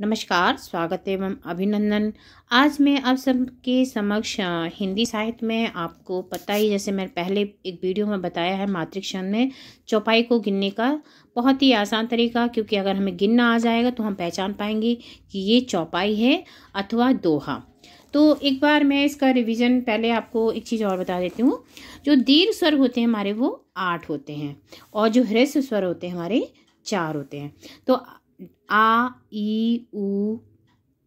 नमस्कार स्वागत एवं अभिनंदन आज मैं आप सबके समक्ष हिंदी साहित्य में आपको पता ही जैसे मैंने पहले एक वीडियो में बताया है क्षण में चौपाई को गिनने का बहुत ही आसान तरीका क्योंकि अगर हमें गिनना आ जाएगा तो हम पहचान पाएंगे कि ये चौपाई है अथवा दोहा तो एक बार मैं इसका रिवीजन पहले आपको एक चीज़ और बता देती हूँ जो दीर्घ स्वर होते हैं हमारे वो आठ होते हैं और जो ह्रस्व स्वर होते हैं हमारे चार होते हैं तो आ ई ऊ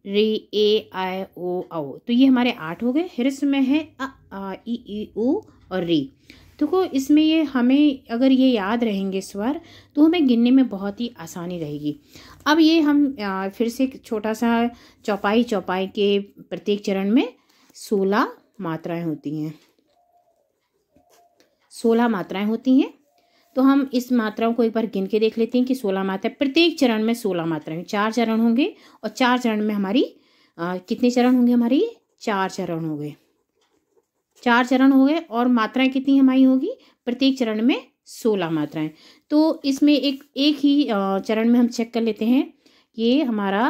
रे ए आई ओ आओ तो ये हमारे आठ हो गए फिर में है अ आ ई ई ऊ और री देखो तो इसमें ये हमें अगर ये याद रहेंगे स्वर तो हमें गिनने में बहुत ही आसानी रहेगी अब ये हम फिर से छोटा सा चौपाई चौपाई के प्रत्येक चरण में सोलह मात्राएं होती हैं सोलह मात्राएं होती हैं तो हम इस मात्राओं को एक बार गिन के देख लेते हैं कि सोलह मात्रा प्रत्येक चरण में सोलह मात्राएं चार चरण होंगे और चार चरण में हमारी आ, कितने चरण होंगे हमारी चार चरण हो गए चार चरण हो गए और मात्राएं कितनी हमारी होगी प्रत्येक चरण में सोलह मात्राएं तो इसमें एक एक ही चरण में हम चेक कर लेते हैं ये हमारा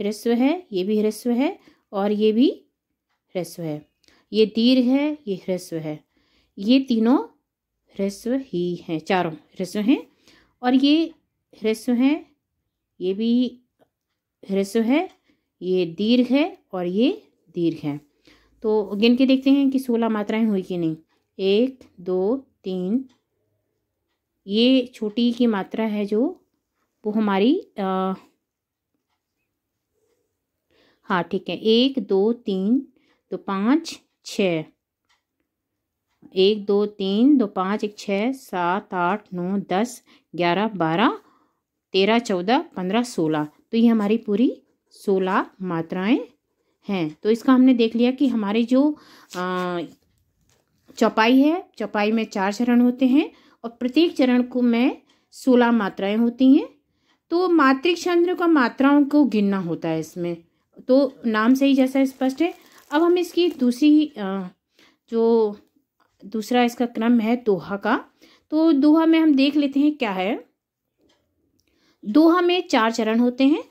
ह्रस्व है ये भी ह्रस्व है और ये भी ह्रस्व है ये दीर्घ है ये ह्रस्व है ये तीनों ह्रस्व ही हैं चारों ह्रस्व हैं और ये ह्रस्व हैं ये भी ह्रस्व है ये दीर्घ है और ये दीर्घ है तो गिन के देखते हैं कि सोलह मात्राएं हुई कि नहीं एक दो तीन ये छोटी की मात्रा है जो वो हमारी आ, हाँ ठीक है एक दो तीन तो पाँच छ एक दो तीन दो पाँच एक छः सात आठ नौ दस ग्यारह बारह तेरह चौदह पंद्रह सोलह तो ये हमारी पूरी सोलह मात्राएं हैं तो इसका हमने देख लिया कि हमारी जो चौपाई है चौपाई में चार चरण होते हैं और प्रत्येक चरण को में सोलह मात्राएं होती हैं तो मात्रिक चंद्र का मात्राओं को गिनना होता है इसमें तो नाम से ही जैसा स्पष्ट है अब हम इसकी दूसरी जो दूसरा इसका क्रम है दोहा का तो दोहा में हम देख लेते हैं क्या है दोहा में चार चरण होते हैं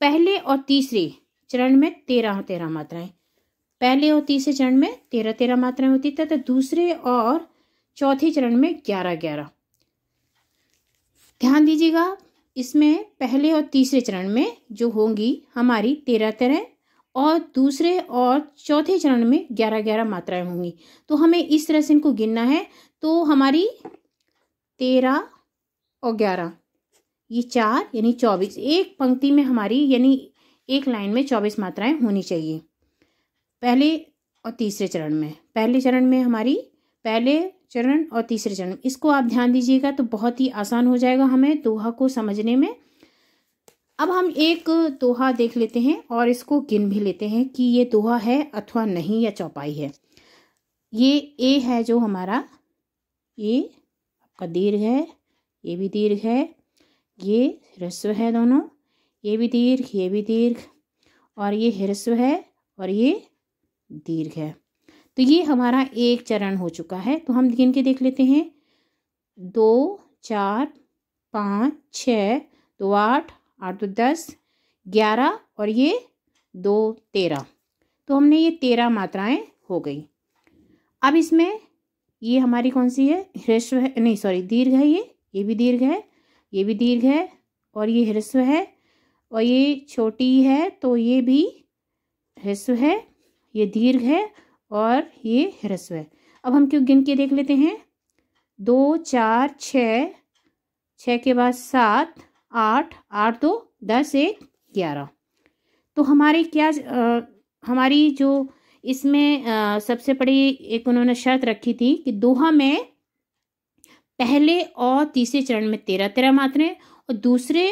पहले और तीसरे चरण में तेरह तेरह मात्राएं पहले और तीसरे चरण में तेरह तेरह मात्राएं होती तथा दूसरे और चौथे चरण में ग्यारह ग्यारह ध्यान दीजिएगा इसमें पहले और तीसरे चरण में जो होंगी हमारी तेरह तेरह और दूसरे और चौथे चरण में ग्यारह ग्यारह मात्राएं होंगी तो हमें इस तरह से इनको गिनना है तो हमारी तेरह और ग्यारह ये चार यानी चौबीस एक पंक्ति में हमारी यानी एक लाइन में चौबीस मात्राएं होनी चाहिए पहले और तीसरे चरण में पहले चरण में हमारी पहले चरण और तीसरे चरण इसको आप ध्यान दीजिएगा तो बहुत ही आसान हो जाएगा हमें दोहा को समझने में अब हम एक दोहा देख लेते हैं और इसको गिन भी लेते हैं कि ये दोहा है अथवा नहीं या चौपाई है ये ए है जो हमारा ये आपका दीर्घ है ये भी दीर्घ है ये ह्रस्व है दोनों ये भी दीर्घ ये भी दीर्घ और ये ह्रस्व है और ये दीर्घ है तो ये हमारा एक चरण हो चुका है तो हम गिन के देख लेते हैं दो चार पाँच छ दो आठ आठ दो दस ग्यारह और ये दो तेरह तो हमने ये तेरह मात्राएं हो गई अब इसमें ये हमारी कौन सी है ह्रस्व है नहीं सॉरी दीर्घ है ये ये भी दीर्घ है ये भी दीर्घ है और ये ह्रस्व है और ये छोटी है तो ये भी ह्रस्व है ये दीर्घ है और ये ह्रस्व है अब हम क्यों गिन के देख लेते हैं दो चार छ के बाद सात आठ आठ दो दस एक ग्यारह तो हमारे क्या आ, हमारी जो इसमें आ, सबसे बड़ी एक उन्होंने शर्त रखी थी कि दोहा में पहले और तीसरे चरण में तेरह तेरह मात्राएं और दूसरे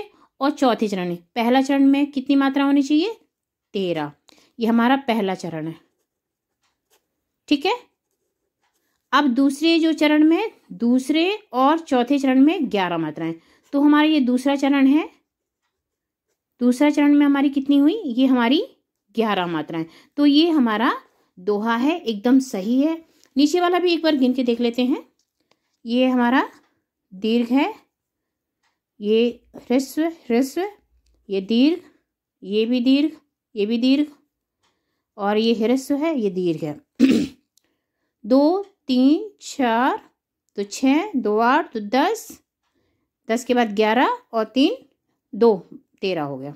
और चौथे चरण में पहला चरण में कितनी मात्रा होनी चाहिए तेरह ये हमारा पहला चरण है ठीक है अब दूसरे जो चरण में दूसरे और चौथे चरण में ग्यारह मात्राएं तो हमारा ये दूसरा चरण है दूसरा चरण में हमारी कितनी हुई ये हमारी ग्यारह मात्राएं तो ये हमारा दोहा है एकदम सही है नीचे वाला भी एक बार गिन के देख लेते हैं ये हमारा दीर्घ है ये ह्रस्व ह्रस्व ये दीर्घ ये भी दीर्घ ये भी दीर्घ और ये ह्रस्व है ये दीर्घ है दो तीन चार तो छः दो आठ तो दस दस के बाद ग्यारह और तीन दो तेरह हो गया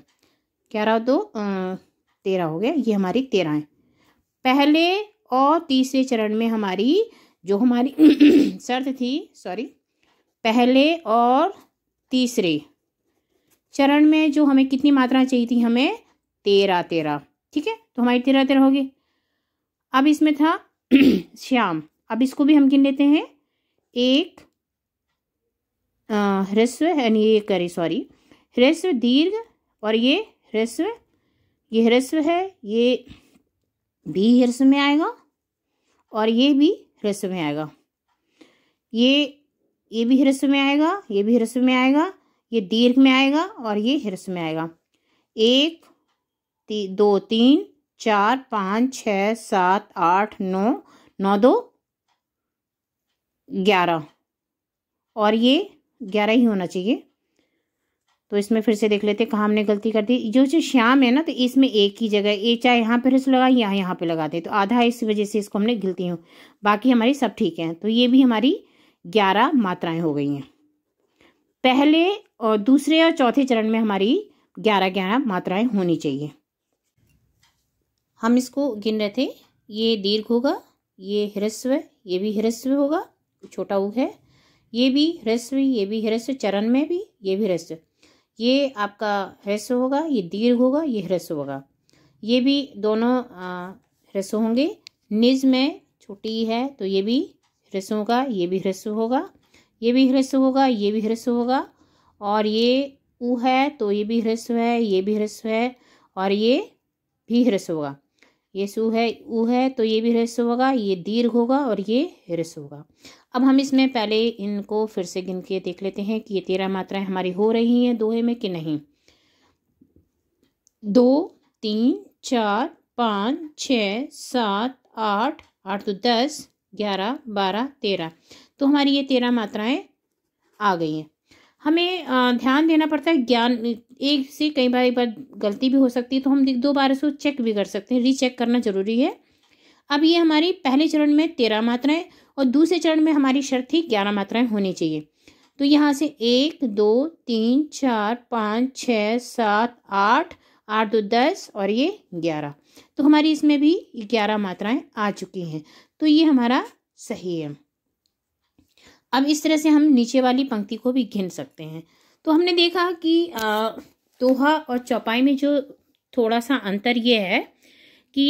ग्यारह दो तेरह हो गया ये हमारी तेरह है पहले और तीसरे चरण में हमारी जो हमारी शर्त थी सॉरी पहले और तीसरे चरण में जो हमें कितनी मात्रा चाहिए थी हमें तेरह तेरह ठीक है तो हमारी तेरह तेरह हो अब इसमें था श्याम अब इसको भी हम गिन लेते हैं एक ह्रस्व यानी ये करे सॉरी ह्रस्व दीर्घ और ये ह्रस्व ये ह्रस्व है ये भी ह्रस्व में आएगा और ये भी ह्रस्व में आएगा ये ये भी ह्रस्व में आएगा ये भी ह्रस्व में आएगा ये दीर्घ में आएगा और ये ह्रस्व में आएगा एक ती, दो तीन चार पाँच छ सात आठ नौ नौ दो ग्यारह और ये ग्यारह ही होना चाहिए तो इसमें फिर से देख लेते कहाँ हमने गलती कर दी जो जो श्याम है ना तो इसमें एक ही जगह ए चाहे यहाँ पर रेस लगा या यहाँ पे लगा दे तो आधा इस वजह से इसको हमने गिलती हूँ बाकी हमारी सब ठीक है तो ये भी हमारी ग्यारह मात्राएं हो गई हैं पहले और दूसरे और चौथे चरण में हमारी ग्यारह ग्यारह मात्राएं होनी चाहिए हम इसको गिन रहे थे ये दीर्घ होगा ये हृस्व ये भी हृस्व होगा छोटा ऊ है ये भी ह्रस्व ये भी ह्रस्व चरण में भी ये भी ह्रस्व ये आपका ह्रस्व होगा ये दीर्घ होगा ये ह्रस्व होगा ये भी दोनों ह्रस्व होंगे निज में छोटी है तो ये भी ह्रस्व होगा ये भी ह्रस्व होगा ये भी ह्रस्व होगा ये भी ह्रस्व होगा और ये ऊ है तो ये भी ह्रस्व है ये भी ह्रस्व है और ये भी ह्रस्व होगा ये सु है ऊ है तो ये भी ह्रस्व होगा ये दीर्घ होगा और ये ह्रस्व होगा अब हम इसमें पहले इनको फिर से गिन के देख लेते हैं कि ये तेरह मात्राएं हमारी हो रही हैं दोहे में कि नहीं दो तीन चार पाँच छ सात आठ आठ तो दस ग्यारह बारह तेरह तो हमारी ये तेरह मात्राएं आ गई हैं हमें ध्यान देना पड़ता है ज्ञान एक से कई बार एक बार गलती भी हो सकती है तो हम दो बार उसको चेक भी कर सकते हैं रीचेक करना जरूरी है अब ये हमारी पहले चरण में तेरह मात्राएं और दूसरे चरण में हमारी शर्त थी ग्यारह मात्राएं होनी चाहिए तो यहाँ से एक दो तीन चार पाँच छः सात आठ आठ दो दस और ये ग्यारह तो हमारी इसमें भी ग्यारह मात्राएं आ चुकी हैं तो ये हमारा सही है अब इस तरह से हम नीचे वाली पंक्ति को भी घिन सकते हैं तो हमने देखा कि दोहा और चौपाई में जो थोड़ा सा अंतर ये है कि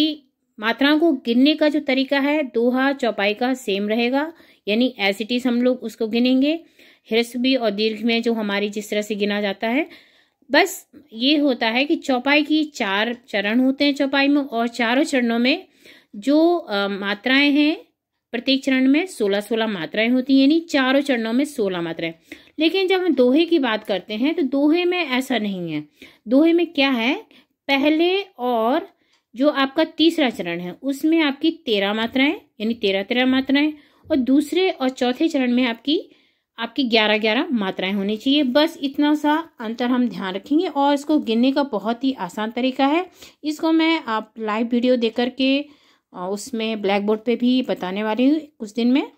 मात्राओं को गिनने का जो तरीका है दोहा चौपाई का सेम रहेगा यानी एज इट इज हम लोग उसको गिनेंगे ह्रस्व भी और दीर्घ में जो हमारी जिस तरह से गिना जाता है बस ये होता है कि चौपाई की चार चरण होते हैं चौपाई में और चारों चरणों में जो मात्राएं हैं प्रत्येक चरण में सोलह सोलह मात्राएं होती हैं यानी चारों चरणों में सोलह मात्राएं लेकिन जब हम दोहे की बात करते हैं तो दोहे में ऐसा नहीं है दोहे में क्या है पहले और जो आपका तीसरा चरण है उसमें आपकी तेरह मात्राएं यानी तेरह तेरह मात्राएं और दूसरे और चौथे चरण में आपकी आपकी ग्यारह ग्यारह मात्राएं होनी चाहिए बस इतना सा अंतर हम ध्यान रखेंगे और इसको गिनने का बहुत ही आसान तरीका है इसको मैं आप लाइव वीडियो देकर करके उसमें ब्लैक बोर्ड पर भी बताने वाली हूँ कुछ दिन में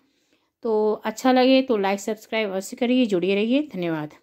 तो अच्छा लगे तो लाइक सब्सक्राइब अवश्य करिए जुड़िए रहिए धन्यवाद